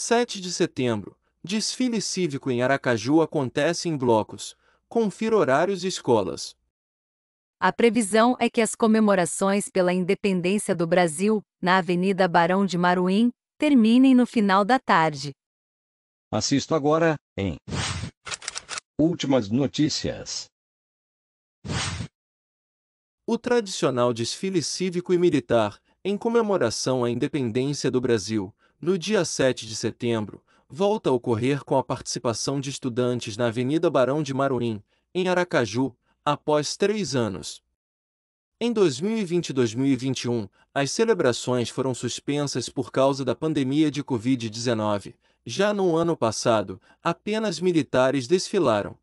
7 de setembro. Desfile cívico em Aracaju acontece em blocos. Confira horários e escolas. A previsão é que as comemorações pela independência do Brasil, na Avenida Barão de Maruim, terminem no final da tarde. Assisto agora, em Últimas notícias. O tradicional desfile cívico e militar, em comemoração à independência do Brasil, no dia 7 de setembro, volta a ocorrer com a participação de estudantes na Avenida Barão de Maruim, em Aracaju, após três anos. Em 2020 e 2021, as celebrações foram suspensas por causa da pandemia de Covid-19. Já no ano passado, apenas militares desfilaram.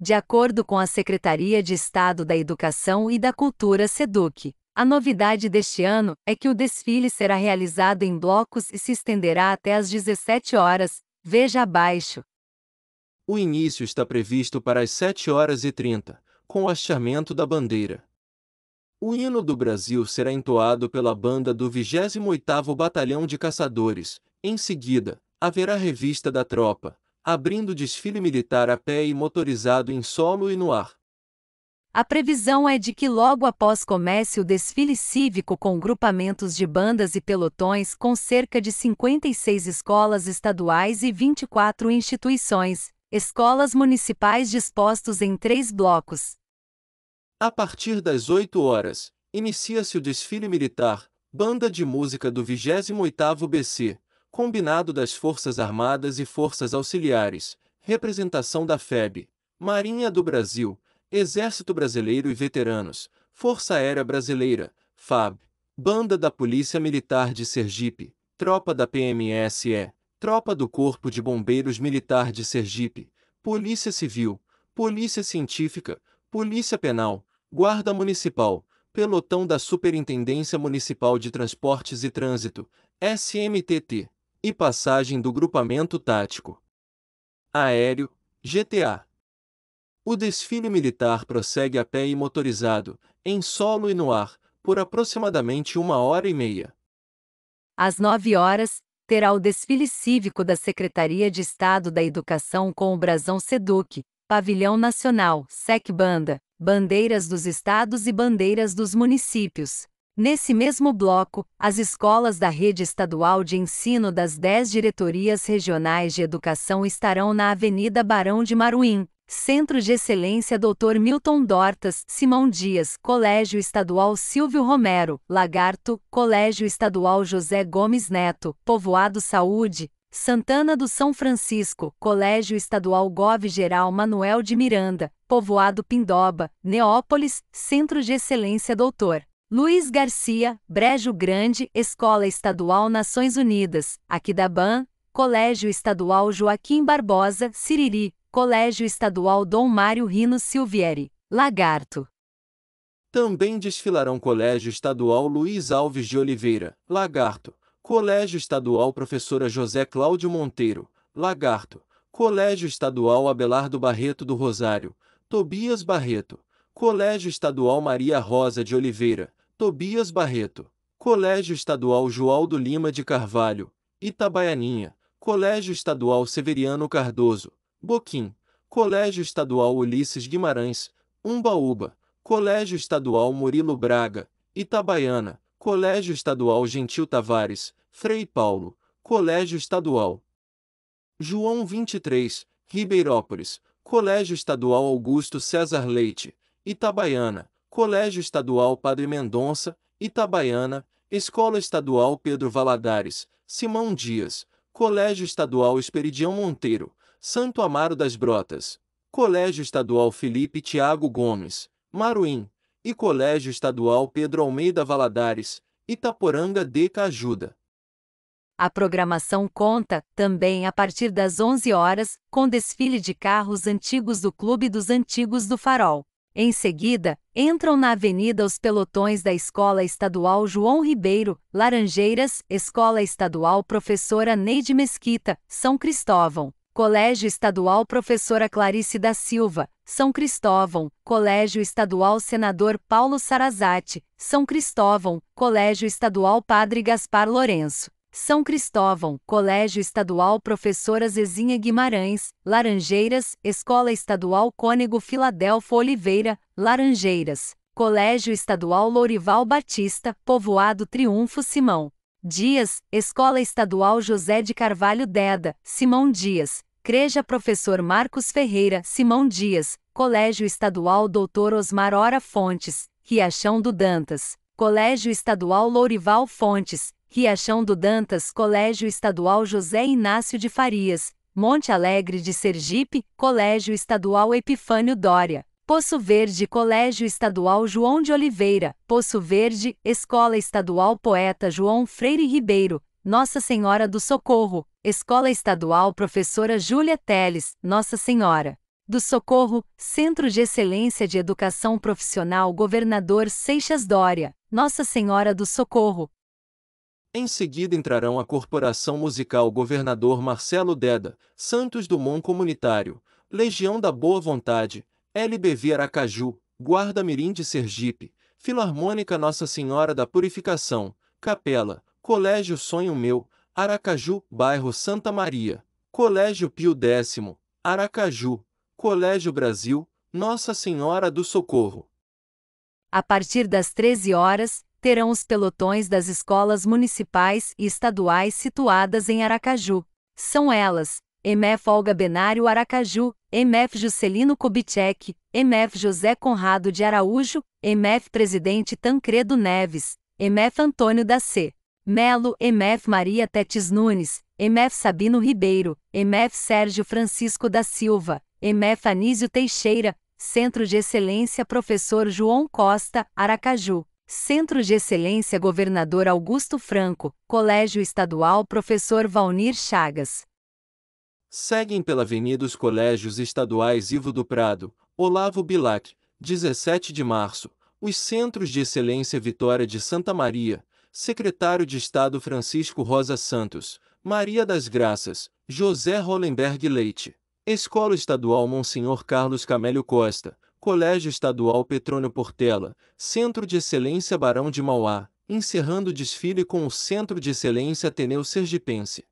De acordo com a Secretaria de Estado da Educação e da Cultura SEDUC, a novidade deste ano é que o desfile será realizado em blocos e se estenderá até às 17 horas, veja abaixo. O início está previsto para as 7 horas e 30, com o hasteamento da bandeira. O hino do Brasil será entoado pela banda do 28º Batalhão de Caçadores. Em seguida, haverá revista da tropa, abrindo desfile militar a pé e motorizado em solo e no ar. A previsão é de que logo após comece o desfile cívico com grupamentos de bandas e pelotões com cerca de 56 escolas estaduais e 24 instituições, escolas municipais dispostos em três blocos. A partir das 8 horas, inicia-se o desfile militar, banda de música do 28º BC, combinado das Forças Armadas e Forças Auxiliares, representação da FEB, Marinha do Brasil, Exército Brasileiro e Veteranos, Força Aérea Brasileira, FAB, Banda da Polícia Militar de Sergipe, Tropa da PMSE, Tropa do Corpo de Bombeiros Militar de Sergipe, Polícia Civil, Polícia Científica, Polícia Penal, Guarda Municipal, Pelotão da Superintendência Municipal de Transportes e Trânsito, SMTT, e passagem do Grupamento Tático Aéreo, GTA. O desfile militar prossegue a pé e motorizado, em solo e no ar, por aproximadamente uma hora e meia. Às nove horas, terá o desfile cívico da Secretaria de Estado da Educação com o Brasão Seduc, Pavilhão Nacional, SEC Banda, bandeiras dos estados e bandeiras dos municípios. Nesse mesmo bloco, as escolas da rede estadual de ensino das 10 diretorias regionais de educação estarão na Avenida Barão de Maruim, Centro de Excelência Dr. Milton Dortas, Simão Dias, Colégio Estadual Silvio Romero, Lagarto, Colégio Estadual José Gomes Neto, Povoado Saúde, Santana do São Francisco, Colégio Estadual Gov Geral Manuel de Miranda, Povoado Pindoba, Neópolis, Centro de Excelência Dr. Luiz Garcia, Brejo Grande, Escola Estadual Nações Unidas, Aquidaban, Colégio Estadual Joaquim Barbosa, Siriri, Colégio Estadual Dom Mário Rino Silvieri, Lagarto. Também desfilarão Colégio Estadual Luiz Alves de Oliveira, Lagarto, Colégio Estadual Professora José Cláudio Monteiro, Lagarto, Colégio Estadual Abelardo Barreto do Rosário, Tobias Barreto, Colégio Estadual Maria Rosa de Oliveira, Tobias Barreto, Colégio Estadual Joaldo Lima de Carvalho, Itabaianinha, Colégio Estadual Severiano Cardoso, Boquim, Colégio Estadual Ulisses Guimarães, Umbaúba, Colégio Estadual Murilo Braga, Itabaiana, Colégio Estadual Gentil Tavares, Frei Paulo, Colégio Estadual João 23, Ribeirópolis, Colégio Estadual Augusto César Leite, Itabaiana, Colégio Estadual Padre Mendonça, Itabaiana, Escola Estadual Pedro Valadares, Simão Dias, Colégio Estadual Esperidião Monteiro, Santo Amaro das Brotas, Colégio Estadual Felipe Tiago Gomes, Maruim, e Colégio Estadual Pedro Almeida Valadares, Itaporanga de Cajuda. A programação conta, também a partir das 11 horas, com desfile de carros antigos do Clube dos Antigos do Farol. Em seguida, entram na avenida os pelotões da Escola Estadual João Ribeiro, Laranjeiras, Escola Estadual Professora Neide Mesquita, São Cristóvão. Colégio Estadual Professora Clarice da Silva, São Cristóvão, Colégio Estadual Senador Paulo Sarazate, São Cristóvão, Colégio Estadual Padre Gaspar Lourenço. São Cristóvão, Colégio Estadual Professora Zezinha Guimarães, Laranjeiras, Escola Estadual Cônego Filadelfo Oliveira, Laranjeiras, Colégio Estadual Lourival Batista, Povoado Triunfo Simão. Dias, Escola Estadual José de Carvalho Deda, Simão Dias, Creja Professor Marcos Ferreira, Simão Dias, Colégio Estadual Doutor Osmar Ora Fontes, Riachão do Dantas, Colégio Estadual Lourival Fontes, Riachão do Dantas, Colégio Estadual José Inácio de Farias, Monte Alegre de Sergipe, Colégio Estadual Epifânio Dória. Poço Verde Colégio Estadual João de Oliveira, Poço Verde, Escola Estadual Poeta João Freire Ribeiro, Nossa Senhora do Socorro, Escola Estadual Professora Júlia Teles, Nossa Senhora do Socorro, Centro de Excelência de Educação Profissional Governador Seixas Dória, Nossa Senhora do Socorro. Em seguida entrarão a Corporação Musical Governador Marcelo Deda, Santos Dumont Comunitário, Legião da Boa Vontade, LBV Aracaju, Guarda Mirim de Sergipe, Filarmônica Nossa Senhora da Purificação, Capela, Colégio Sonho Meu, Aracaju, Bairro Santa Maria, Colégio Pio X, Aracaju, Colégio Brasil, Nossa Senhora do Socorro. A partir das 13 horas, terão os pelotões das escolas municipais e estaduais situadas em Aracaju. São elas: MF Olga Benário Aracaju, MF Juscelino Kubitschek, MF José Conrado de Araújo, MF Presidente Tancredo Neves, MF Antônio da C. Melo, MF Maria Tetes Nunes, MF Sabino Ribeiro, MF Sérgio Francisco da Silva, MF Anísio Teixeira, Centro de Excelência Professor João Costa, Aracaju. Centro de Excelência Governador Augusto Franco, Colégio Estadual Professor Valnir Chagas seguem pela Avenida os Colégios Estaduais Ivo do Prado, Olavo Bilac, 17 de março, os Centros de Excelência Vitória de Santa Maria, Secretário de Estado Francisco Rosa Santos, Maria das Graças, José Hollenberg Leite, Escola Estadual Monsenhor Carlos Camélio Costa, Colégio Estadual Petrônio Portela, Centro de Excelência Barão de Mauá, encerrando o desfile com o Centro de Excelência Ateneu Sergipense.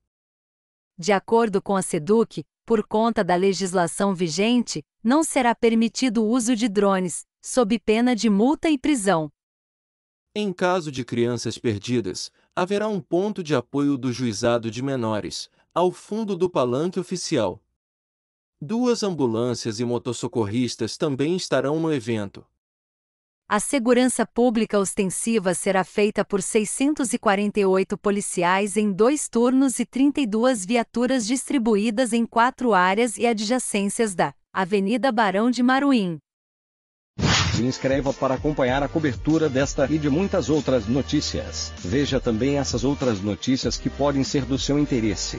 De acordo com a SEDUC, por conta da legislação vigente, não será permitido o uso de drones, sob pena de multa e prisão. Em caso de crianças perdidas, haverá um ponto de apoio do juizado de menores, ao fundo do palanque oficial. Duas ambulâncias e motossocorristas também estarão no evento. A segurança pública ostensiva será feita por 648 policiais em dois turnos e 32 viaturas distribuídas em quatro áreas e adjacências da Avenida Barão de Maruim. Se inscreva para acompanhar a cobertura desta e de muitas outras notícias. Veja também essas outras notícias que podem ser do seu interesse.